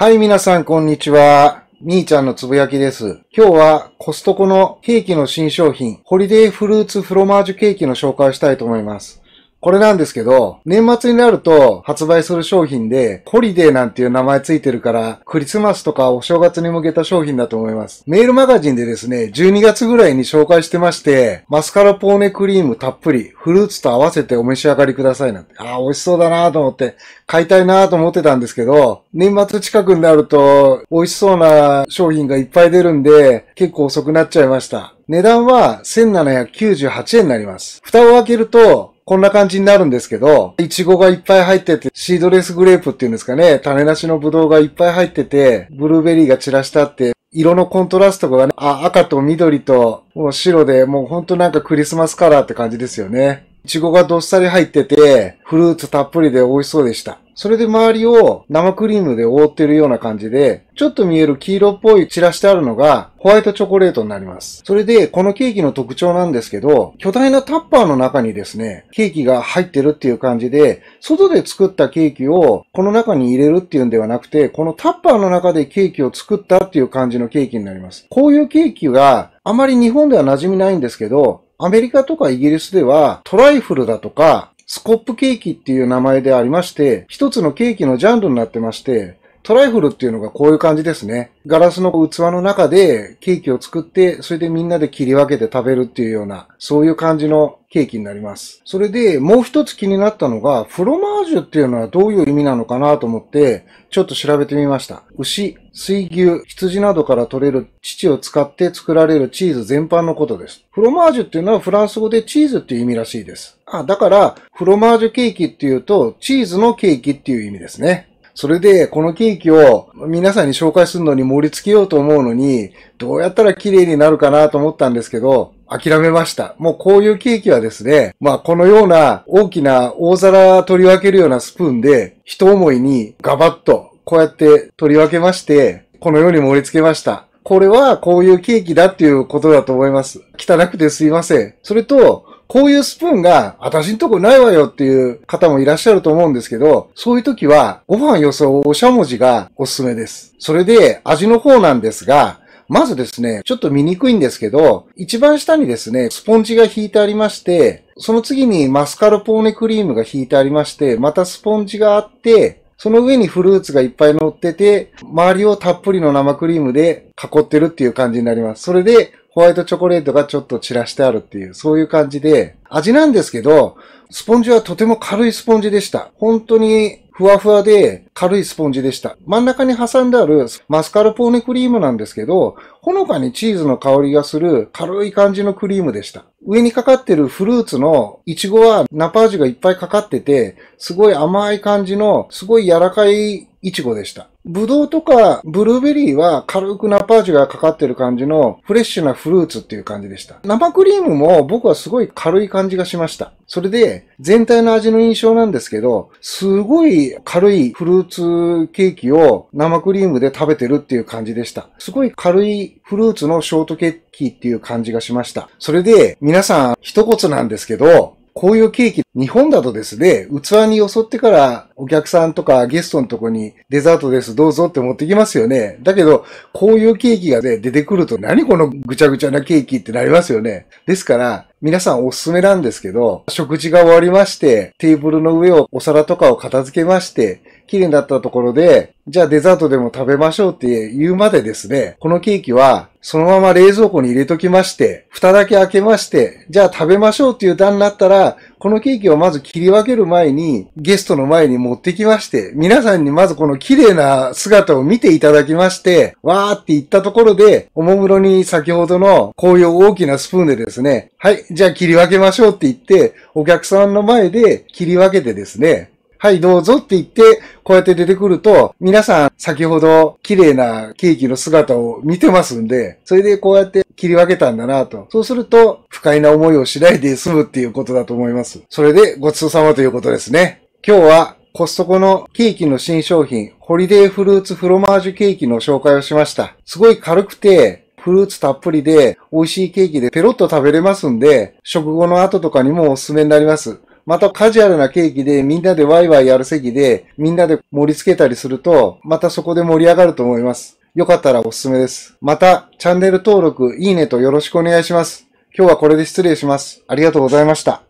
はい、皆さん、こんにちは。みーちゃんのつぶやきです。今日はコストコのケーキの新商品、ホリデーフルーツフロマージュケーキの紹介をしたいと思います。これなんですけど、年末になると発売する商品で、ホリデーなんていう名前ついてるから、クリスマスとかお正月に向けた商品だと思います。メールマガジンでですね、12月ぐらいに紹介してまして、マスカラポーネクリームたっぷり、フルーツと合わせてお召し上がりくださいなんて、ああ、美味しそうだなと思って、買いたいなと思ってたんですけど、年末近くになると、美味しそうな商品がいっぱい出るんで、結構遅くなっちゃいました。値段は1798円になります。蓋を開けると、こんな感じになるんですけど、イチゴがいっぱい入ってて、シードレスグレープっていうんですかね、種なしのブドウがいっぱい入ってて、ブルーベリーが散らしたって、色のコントラストがね、あ赤と緑ともう白で、もうほんとなんかクリスマスカラーって感じですよね。イチゴがどっさり入ってて、フルーツたっぷりで美味しそうでした。それで周りを生クリームで覆ってるような感じで、ちょっと見える黄色っぽい散らしてあるのがホワイトチョコレートになります。それで、このケーキの特徴なんですけど、巨大なタッパーの中にですね、ケーキが入ってるっていう感じで、外で作ったケーキをこの中に入れるっていうんではなくて、このタッパーの中でケーキを作ったっていう感じのケーキになります。こういうケーキがあまり日本では馴染みないんですけど、アメリカとかイギリスではトライフルだとかスコップケーキっていう名前でありまして、一つのケーキのジャンルになってまして、トライフルっていうのがこういう感じですね。ガラスの器の中でケーキを作って、それでみんなで切り分けて食べるっていうような、そういう感じのケーキになります。それで、もう一つ気になったのが、フロマージュっていうのはどういう意味なのかなと思って、ちょっと調べてみました。牛、水牛、羊などから取れる乳を使って作られるチーズ全般のことです。フロマージュっていうのはフランス語でチーズっていう意味らしいです。あ、だから、フロマージュケーキっていうと、チーズのケーキっていう意味ですね。それで、このケーキを皆さんに紹介するのに盛り付けようと思うのに、どうやったら綺麗になるかなと思ったんですけど、諦めました。もうこういうケーキはですね、まあこのような大きな大皿取り分けるようなスプーンで、一思いにガバッとこうやって取り分けまして、このように盛り付けました。これはこういうケーキだっていうことだと思います。汚くてすいません。それと、こういうスプーンが私んとこないわよっていう方もいらっしゃると思うんですけど、そういう時はご飯よそおしゃもじがおすすめです。それで味の方なんですが、まずですね、ちょっと見にくいんですけど、一番下にですね、スポンジが引いてありまして、その次にマスカルポーネクリームが引いてありまして、またスポンジがあって、その上にフルーツがいっぱい乗ってて、周りをたっぷりの生クリームで囲ってるっていう感じになります。それで、ホワイトチョコレートがちょっと散らしてあるっていう、そういう感じで、味なんですけど、スポンジはとても軽いスポンジでした。本当にふわふわで軽いスポンジでした。真ん中に挟んであるマスカルポーネクリームなんですけど、ほのかにチーズの香りがする軽い感じのクリームでした。上にかかってるフルーツのイチゴはナパージュがいっぱいかかってて、すごい甘い感じの、すごい柔らかいイチゴでした。ブドウとかブルーベリーは軽くナパージュがかかってる感じのフレッシュなフルーツっていう感じでした。生クリームも僕はすごい軽い感じがしました。それで全体の味の印象なんですけど、すごい軽いフルーツケーキを生クリームで食べてるっていう感じでした。すごい軽いフルーツのショートケーキっていう感じがしました。それで皆さん一言なんですけど、こういうケーキ、日本だとですね、器に襲ってからお客さんとかゲストのとこにデザートですどうぞって持ってきますよね。だけど、こういうケーキがね、出てくると何このぐちゃぐちゃなケーキってなりますよね。ですから、皆さんおすすめなんですけど、食事が終わりまして、テーブルの上をお皿とかを片付けまして、綺麗になったところで、じゃあデザートでも食べましょうって言うまでですね、このケーキはそのまま冷蔵庫に入れときまして、蓋だけ開けまして、じゃあ食べましょうっていう段になったら、このケーキをまず切り分ける前に、ゲストの前に持ってきまして、皆さんにまずこの綺麗な姿を見ていただきまして、わーって言ったところで、おもむろに先ほどのこういう大きなスプーンでですね、はい、じゃあ切り分けましょうって言って、お客さんの前で切り分けてですね、はい、どうぞって言って、こうやって出てくると、皆さん先ほど綺麗なケーキの姿を見てますんで、それでこうやって切り分けたんだなと。そうすると、不快な思いをしないで済むっていうことだと思います。それでごちそうさまということですね。今日はコストコのケーキの新商品、ホリデーフルーツフロマージュケーキの紹介をしました。すごい軽くて、フルーツたっぷりで、美味しいケーキでペロッと食べれますんで、食後の後とかにもおすすめになります。またカジュアルなケーキでみんなでワイワイやる席でみんなで盛り付けたりするとまたそこで盛り上がると思います。よかったらおすすめです。またチャンネル登録、いいねとよろしくお願いします。今日はこれで失礼します。ありがとうございました。